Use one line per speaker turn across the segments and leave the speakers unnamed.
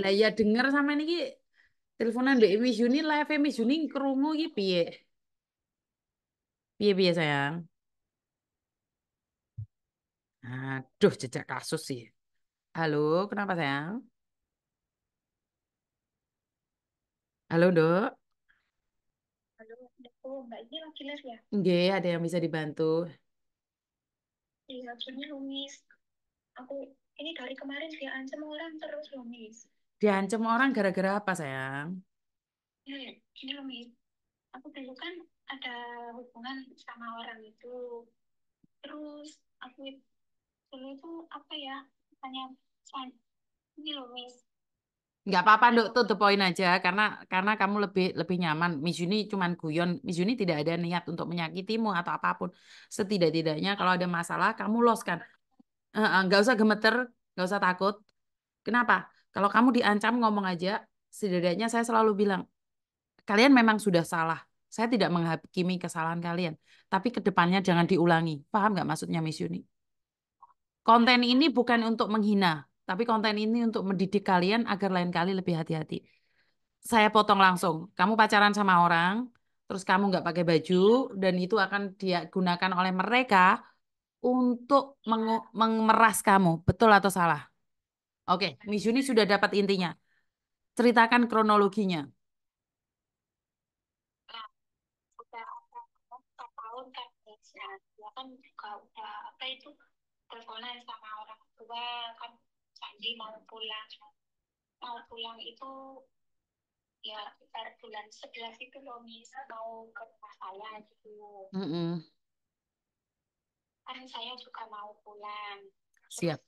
Lah ya denger sama ini teleponan Mbak Miss Juni live Miss Juni kerungu iki piye? Piye piye sayang? Aduh jejak kasus sih. Halo, kenapa sayang? Halo, Dok.
Halo, oh, Mbak ini lagi live ya?
Nggih, ada yang bisa dibantu.
Iya, maksudnya Luis. Aku ini dari kemarin dia ancam orang terus Luis.
Diancam orang gara-gara apa sayang?
Hmm, ini loh mis, aku dulu kan ada hubungan sama orang itu. Terus aku dulu itu apa ya, tanya ini loh mis.
nggak apa-apa dok tuh the point aja karena karena kamu lebih lebih nyaman Juni cuman guyon Juni tidak ada niat untuk menyakitimu atau apapun setidak-tidaknya kalau ada masalah kamu loskan nggak uh, uh, usah gemeter nggak usah takut kenapa kalau kamu diancam ngomong aja, setidaknya saya selalu bilang, kalian memang sudah salah. Saya tidak menghakimi kesalahan kalian. Tapi kedepannya jangan diulangi. Paham nggak maksudnya Miss Yuni? Konten ini bukan untuk menghina, tapi konten ini untuk mendidik kalian agar lain kali lebih hati-hati. Saya potong langsung. Kamu pacaran sama orang, terus kamu nggak pakai baju, dan itu akan digunakan oleh mereka untuk memeras kamu. Betul atau salah? Oke, okay, Miss Yuni sudah dapat intinya. Ceritakan kronologinya.
Ya, kan dia juga udah apa itu teleponan sama orang tua kan janji mau pulang mau pulang itu ya sekitar bulan sebelas itu loh Miss mau ke rumah saya gitu mm -hmm. kan saya juga mau pulang siap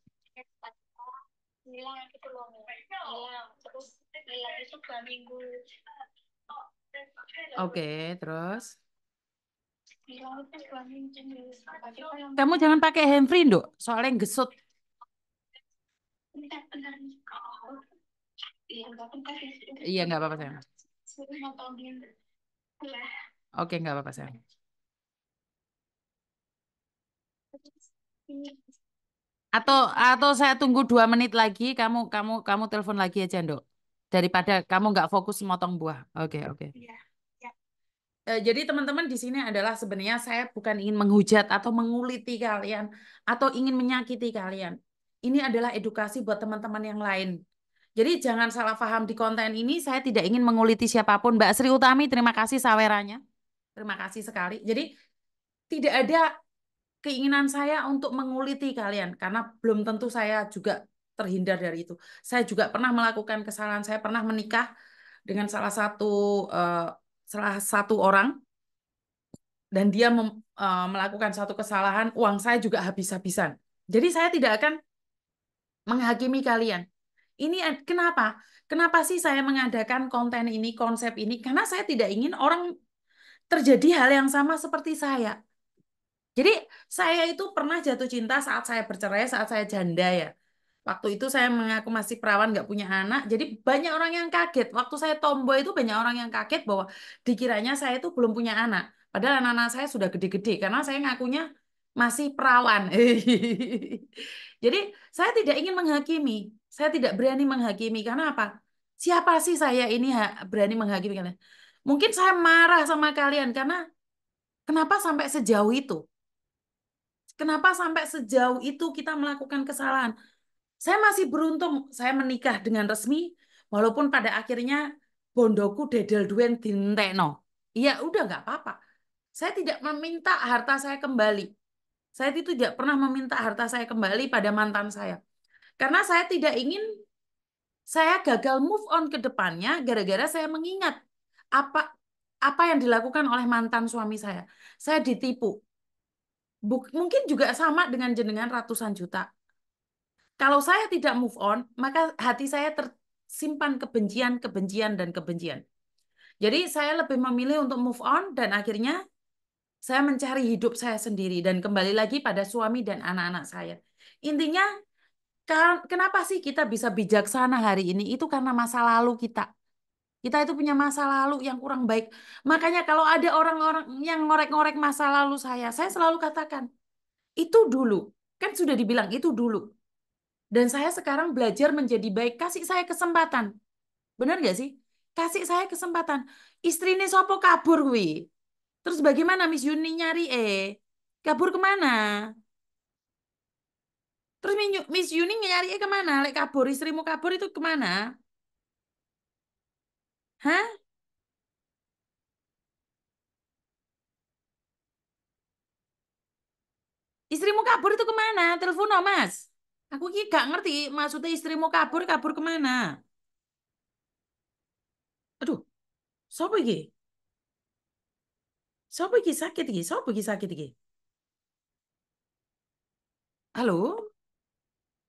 hilang gitu loh hilang terus hilang itu dua minggu Oke, okay,
terus? Kamu jangan pakai handphone Dok. Soalnya gesut. Iya, nggak apa-apa, sayang.
Iya.
Oke, nggak apa-apa, sayang. Atau atau saya tunggu dua menit lagi, kamu kamu kamu telepon lagi aja, Ndok. Daripada kamu nggak fokus motong buah. Oke, okay, iya, oke. Okay. Iya. Yeah. jadi teman-teman di sini adalah sebenarnya saya bukan ingin menghujat atau menguliti kalian atau ingin menyakiti kalian. Ini adalah edukasi buat teman-teman yang lain. Jadi jangan salah paham di konten ini, saya tidak ingin menguliti siapapun. Mbak Sri Utami, terima kasih saweranya Terima kasih sekali. Jadi tidak ada keinginan saya untuk menguliti kalian karena belum tentu saya juga terhindar dari itu. Saya juga pernah melakukan kesalahan. Saya pernah menikah dengan salah satu uh, salah satu orang dan dia mem, uh, melakukan satu kesalahan, uang saya juga habis-habisan. Jadi saya tidak akan menghakimi kalian. Ini kenapa? Kenapa sih saya mengadakan konten ini, konsep ini? Karena saya tidak ingin orang terjadi hal yang sama seperti saya. Jadi saya itu pernah jatuh cinta saat saya bercerai, saat saya janda ya. Waktu itu saya mengaku masih perawan, nggak punya anak. Jadi banyak orang yang kaget. Waktu saya tomboy itu banyak orang yang kaget bahwa dikiranya saya itu belum punya anak. Padahal anak-anak saya sudah gede-gede karena saya ngakunya masih perawan. Jadi saya tidak ingin menghakimi. Saya tidak berani menghakimi karena apa? Siapa sih saya ini berani menghakimi kalian? Mungkin saya marah sama kalian karena kenapa sampai sejauh itu? Kenapa sampai sejauh itu kita melakukan kesalahan? Saya masih beruntung, saya menikah dengan resmi, walaupun pada akhirnya bondoku dedel duen dintekno. Iya udah nggak apa-apa. Saya tidak meminta harta saya kembali. Saya itu tidak pernah meminta harta saya kembali pada mantan saya. Karena saya tidak ingin saya gagal move on ke depannya gara-gara saya mengingat apa apa yang dilakukan oleh mantan suami saya. Saya ditipu mungkin juga sama dengan jenengan ratusan juta. Kalau saya tidak move on, maka hati saya tersimpan kebencian, kebencian, dan kebencian. Jadi saya lebih memilih untuk move on dan akhirnya saya mencari hidup saya sendiri dan kembali lagi pada suami dan anak-anak saya. Intinya kenapa sih kita bisa bijaksana hari ini? Itu karena masa lalu kita. Kita itu punya masa lalu yang kurang baik. Makanya kalau ada orang-orang yang ngorek-ngorek masa lalu saya, saya selalu katakan, itu dulu. Kan sudah dibilang itu dulu. Dan saya sekarang belajar menjadi baik. Kasih saya kesempatan. Benar nggak sih? Kasih saya kesempatan. istri ini sopo kabur, wi. Terus bagaimana Miss Yuni nyari eh? Kabur kemana? Terus Miss Yuni nyari eh kemana? Lek kabur, istrimu kabur itu kemana? Hah? Istrimu kabur itu kemana? Telepon no, Mas. Aku ki gak ngerti maksudnya istrimu kabur kabur kemana? Aduh, siapa iki? Siapa iki sakit ki. Siapa iki sakit ki. Halo?